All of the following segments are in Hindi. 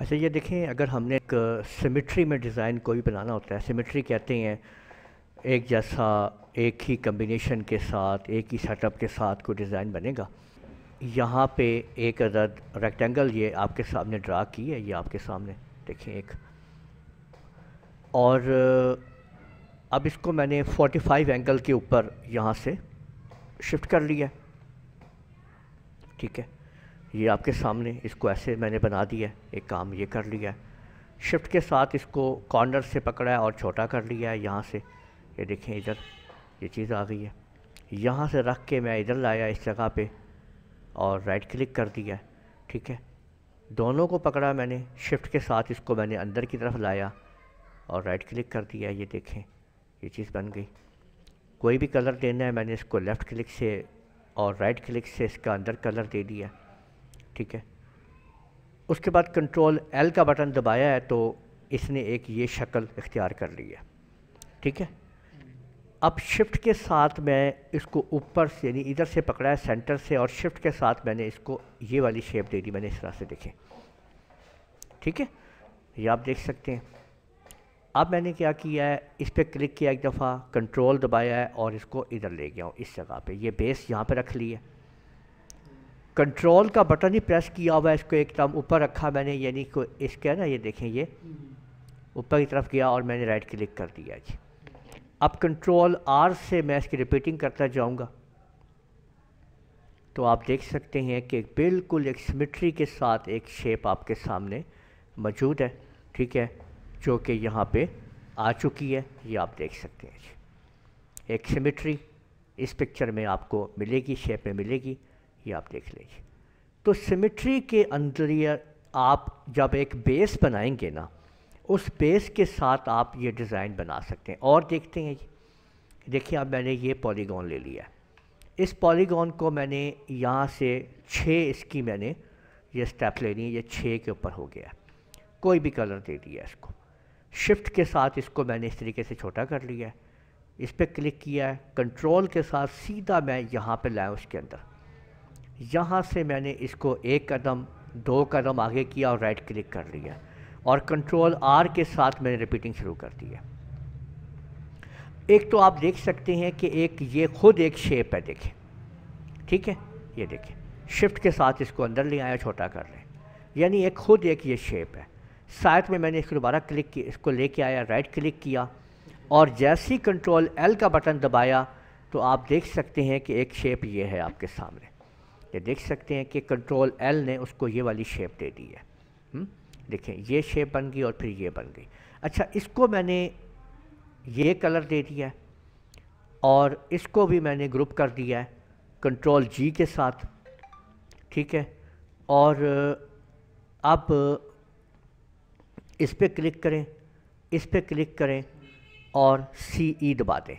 अच्छा ये देखें अगर हमने एक सिमेट्री में डिज़ाइन कोई बनाना होता है सिमेट्री कहते हैं एक जैसा एक ही कम्बिनेशन के साथ एक ही सेटअप के साथ कोई डिज़ाइन बनेगा यहाँ पे एक अदद रेक्टेंगल ये आपके सामने ड्रा की है ये आपके सामने देखें एक और अब इसको मैंने 45 एंगल के ऊपर यहाँ से शिफ्ट कर लिया ठीक है ये आपके सामने इसको ऐसे मैंने बना दिया है एक काम ये कर लिया है शिफ्ट के साथ इसको कॉर्नर से पकड़ा है और छोटा कर लिया है यहाँ से ये देखें इधर ये चीज़ आ गई है यहाँ से रख के मैं इधर लाया इस जगह पे और राइट क्लिक कर दिया ठीक है दोनों को पकड़ा मैंने शिफ्ट के साथ इसको मैंने अंदर की तरफ लाया और राइट क्लिक कर दिया ये देखें ये चीज़ बन गई कोई भी कलर देना है मैंने इसको लेफ़्ट क्लिक से और राइट क्लिक से इसका अंदर कलर दे दिया ठीक है उसके बाद कंट्रोल एल का बटन दबाया है तो इसने एक ये शक्ल इख्तियार कर ली है ठीक है अब शिफ्ट के साथ मैं इसको ऊपर से यानी इधर से पकड़ा है सेंटर से और शिफ्ट के साथ मैंने इसको ये वाली शेप दे दी मैंने इस तरह से देखे ठीक है ये आप देख सकते हैं अब मैंने क्या किया है इस पर क्लिक किया एक दफ़ा कंट्रोल दबाया है और इसको इधर ले गया हूँ इस जगह पे ये बेस यहाँ पे रख ली है कंट्रोल का बटन ही प्रेस किया हुआ है इसको एकदम ऊपर रखा मैंने यानी को इसके ना ये देखें ये हम्म। ऊपर की तरफ गया और मैंने राइट क्लिक कर दिया जी अब कंट्रोल आर से मैं इसकी रिपीटिंग करता जाऊंगा तो आप देख सकते हैं कि बिल्कुल एक सिमिट्री के साथ एक शेप आपके सामने मौजूद है ठीक है जो कि यहाँ पे आ चुकी है ये आप देख सकते हैं जी एक सिमिट्री इस पिक्चर में आपको मिलेगी शेप में मिलेगी ये आप देख लीजिए तो सिमेट्री के अंदर ये आप जब एक बेस बनाएंगे ना उस बेस के साथ आप ये डिज़ाइन बना सकते हैं और देखते हैं जी देखिए अब मैंने ये पॉलीगॉन ले लिया इस पॉलीगॉन को मैंने यहाँ से छः इसकी मैंने ये स्टेप लेनी है ये छः के ऊपर हो गया कोई भी कलर दे दिया इसको शिफ्ट के साथ इसको मैंने इस तरीके से छोटा कर लिया है इस पर क्लिक किया है कंट्रोल के साथ सीधा मैं यहाँ पे लाया उसके अंदर यहाँ से मैंने इसको एक कदम दो कदम आगे किया और राइट क्लिक कर लिया और कंट्रोल आर के साथ मैंने रिपीटिंग शुरू कर दी है एक तो आप देख सकते हैं कि एक ये खुद एक शेप है देखें ठीक है ये देखें शिफ्ट के साथ इसको अंदर ले आया छोटा कर रहे यानी एक खुद एक ये शेप है साथ में मैंने इसको दोबारा क्लिक किया इसको लेके आया राइट क्लिक किया और जैसे ही कंट्रोल एल का बटन दबाया तो आप देख सकते हैं कि एक शेप ये है आपके सामने ये देख सकते हैं कि कंट्रोल एल ने उसको ये वाली शेप दे दी है हम्म? देखें ये शेप बन गई और फिर ये बन गई अच्छा इसको मैंने ये कलर दे दिया है और इसको भी मैंने ग्रुप कर दिया है कंट्रोल जी के साथ ठीक है और आप इस पर क्लिक करें इस पर क्लिक करें और सी ई e दबा दें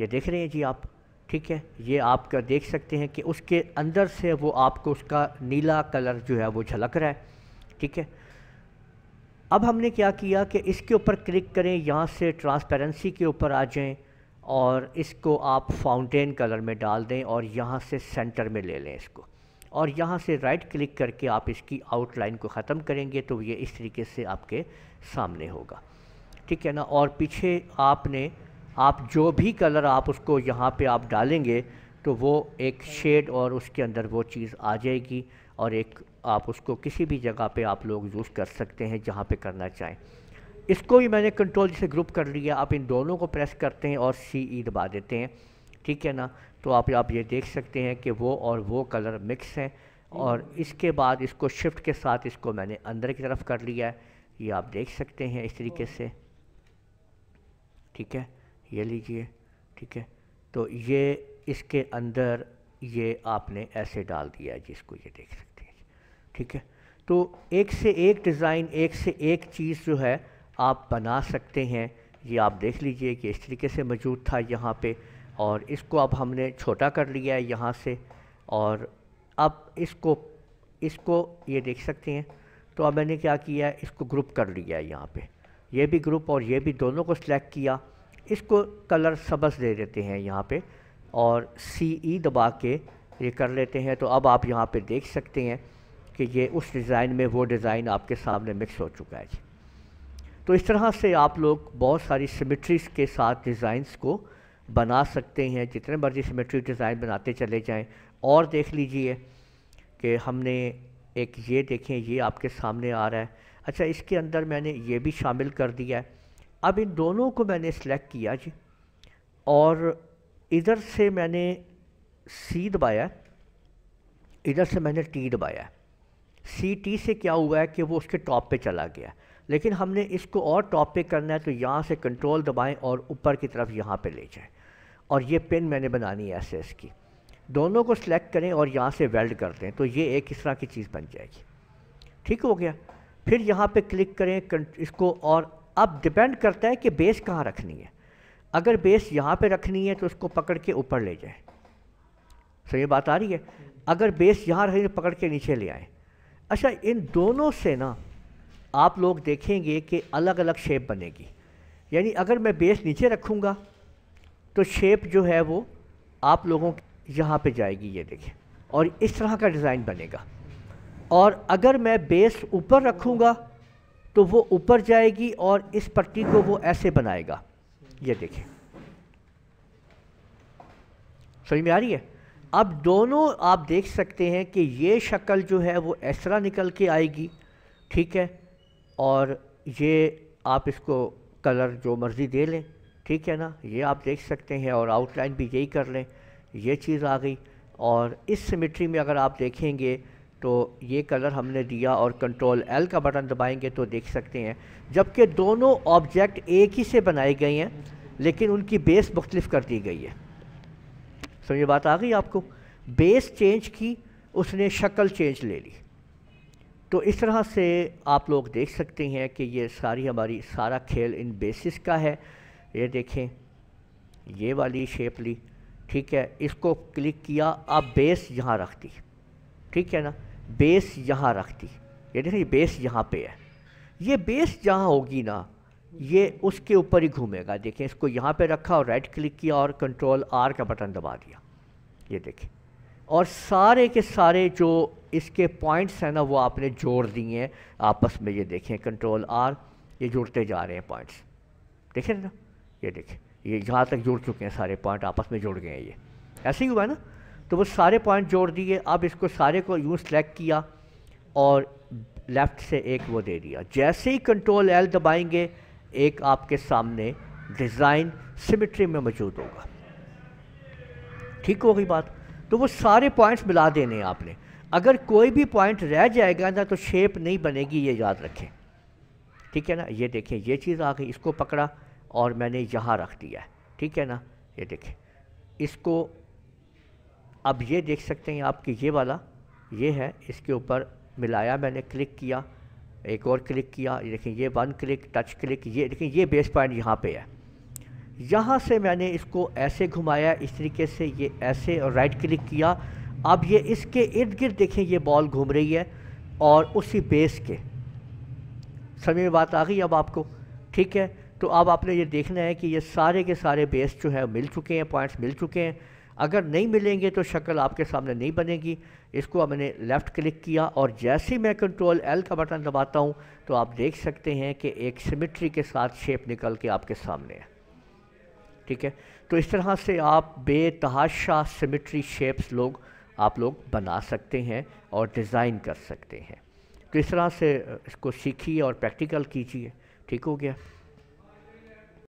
ये देख रहे हैं जी आप ठीक है ये आप देख सकते हैं कि उसके अंदर से वो आपको उसका नीला कलर जो है वो झलक रहा है ठीक है अब हमने क्या किया कि इसके ऊपर क्लिक करें यहाँ से ट्रांसपेरेंसी के ऊपर आ जाएं और इसको आप फाउंटेन कलर में डाल दें और यहाँ से सेंटर में ले लें इसको और यहाँ से राइट क्लिक करके आप इसकी आउटलाइन को ख़त्म करेंगे तो ये इस तरीके से आपके सामने होगा ठीक है ना और पीछे आपने आप जो भी कलर आप उसको यहाँ पे आप डालेंगे तो वो एक शेड और उसके अंदर वो चीज़ आ जाएगी और एक आप उसको किसी भी जगह पे आप लोग यूज़ कर सकते हैं जहाँ पे करना चाहें इसको भी मैंने कंट्रोल जैसे ग्रुप कर लिया आप इन दोनों को प्रेस करते हैं और सी ई e दबा देते हैं ठीक है ना तो आप आप ये देख सकते हैं कि वो और वो कलर मिक्स हैं और hmm. इसके बाद इसको शिफ्ट के साथ इसको मैंने अंदर की तरफ कर लिया है ये आप देख सकते हैं इस तरीके oh. से ठीक है ये लीजिए ठीक है तो ये इसके अंदर ये आपने ऐसे डाल दिया है जिसको ये देख सकते हैं ठीक है तो एक से एक डिज़ाइन एक से एक चीज़ जो है आप बना सकते हैं ये आप देख लीजिए कि इस तरीके से मौजूद था यहाँ पे और इसको अब हमने छोटा कर लिया है यहाँ से और अब इसको इसको ये देख सकते हैं तो अब मैंने क्या किया है इसको ग्रुप कर लिया है यहाँ पर ये भी ग्रुप और ये भी दोनों को सिलेक्ट किया इसको कलर सबस दे देते हैं यहाँ पे और सी ई e दबा के ये कर लेते हैं तो अब आप यहाँ पे देख सकते हैं कि ये उस डिज़ाइन में वो डिज़ाइन आपके सामने मिक्स हो चुका है जी तो इस तरह से आप लोग बहुत सारी सिमेट्रीज़ के साथ डिज़ाइंस को बना सकते हैं जितने मर्जी सिमेट्री डिज़ाइन बनाते चले जाएँ और देख लीजिए कि हमने एक ये देखें ये आपके सामने आ रहा है अच्छा इसके अंदर मैंने ये भी शामिल कर दिया है अब इन दोनों को मैंने सेलेक्ट किया जी और इधर से मैंने सी दबाया इधर से मैंने टी दबाया सी टी से क्या हुआ है कि वो उसके टॉप पे चला गया लेकिन हमने इसको और टॉप पे करना है तो यहाँ से कंट्रोल दबाएं और ऊपर की तरफ यहाँ पे ले जाएं और ये पिन मैंने बनानी है एस की दोनों को सिलेक्ट करें और यहाँ से वेल्ड कर दें तो ये एक इस तरह की चीज़ बन जाएगी ठीक हो गया फिर यहाँ पे क्लिक करें इसको और अब डिपेंड करता है कि बेस कहाँ रखनी है अगर बेस यहाँ पे रखनी है तो उसको पकड़ के ऊपर ले जाए सही बात आ रही है अगर बेस यहाँ रखें तो पकड़ के नीचे ले आए अच्छा इन दोनों से ना आप लोग देखेंगे कि अलग अलग शेप बनेगी यानी अगर मैं बेस नीचे रखूँगा तो शेप जो है वो आप लोगों यहाँ पर जाएगी ये देखें और इस तरह का डिज़ाइन बनेगा और अगर मैं बेस ऊपर रखूँगा तो वो ऊपर जाएगी और इस पट्टी को वो ऐसे बनाएगा ये देखें समझ में आ रही है अब दोनों आप देख सकते हैं कि ये शक्ल जो है वो इस तरह निकल के आएगी ठीक है और ये आप इसको कलर जो मर्ज़ी दे लें ठीक है ना ये आप देख सकते हैं और आउटलाइन भी यही कर लें ये चीज़ आ गई और इस सिमेट्री में अगर आप देखेंगे तो ये कलर हमने दिया और कंट्रोल एल का बटन दबाएंगे तो देख सकते हैं जबकि दोनों ऑब्जेक्ट एक ही से बनाए गए हैं लेकिन उनकी बेस मुख्तलिफ कर दी गई है समझ बात आ गई आपको बेस चेंज की उसने शक्ल चेंज ले ली तो इस तरह से आप लोग देख सकते हैं कि ये सारी हमारी सारा खेल इन बेसिस का है ये देखें ये वाली शेप ली ठीक है इसको क्लिक किया अब बेस यहाँ रख दी ठीक है ना बेस यहाँ रख दी ये देखिए बेस यहाँ पे है ये बेस जहाँ होगी ना ये उसके ऊपर ही घूमेगा देखें इसको यहाँ पे रखा और राइट क्लिक किया और कंट्रोल आर का बटन दबा दिया ये देखें और सारे के सारे जो इसके पॉइंट्स हैं ना वो आपने जोड़ दिए हैं आपस में ये देखें कंट्रोल आर ये जुड़ते जा रहे हैं पॉइंट्स देखें ना ये देखें ये जहाँ तक जुड़ चुके हैं सारे पॉइंट आपस में जुड़ गए हैं ये ऐसे ही हुआ है ना तो वो सारे पॉइंट जोड़ दिए अब इसको सारे को यूँ सेलेक्ट किया और लेफ़्ट से एक वो दे दिया जैसे ही कंट्रोल एल दबाएंगे एक आपके सामने डिज़ाइन सिमिट्री में मौजूद होगा ठीक हो गई बात तो वो सारे पॉइंट्स मिला देने हैं आपने अगर कोई भी पॉइंट रह जाएगा ना तो शेप नहीं बनेगी ये याद रखें ठीक है ना ये देखें ये चीज़ आ गई इसको पकड़ा और मैंने यहाँ रख दिया ठीक है ना ये देखें इसको अब ये देख सकते हैं आपकी ये वाला ये है इसके ऊपर मिलाया मैंने क्लिक किया एक और क्लिक किया देखिए ये वन क्लिक टच क्लिक ये देखिए ये बेस पॉइंट यहाँ पे है यहाँ से मैंने इसको ऐसे घुमाया इस तरीके से ये ऐसे और राइट क्लिक किया अब ये इसके इर्द गिर्द देखें ये बॉल घूम रही है और उसी बेस के समय में बात आ गई अब आपको ठीक है तो अब आपने ये देखना है कि ये सारे के सारे बेस जो है मिल चुके हैं पॉइंट्स मिल चुके हैं अगर नहीं मिलेंगे तो शक्ल आपके सामने नहीं बनेगी इसको मैंने लेफ़्ट क्लिक किया और जैसे ही मैं कंट्रोल एल का बटन दबाता हूँ तो आप देख सकते हैं कि एक सिमेट्री के साथ शेप निकल के आपके सामने है ठीक है तो इस तरह से आप बेतहाशा सिमेट्री शेप्स लोग आप लोग बना सकते हैं और डिज़ाइन कर सकते हैं तो इस तरह से इसको सीखिए और प्रैक्टिकल कीजिए ठीक हो गया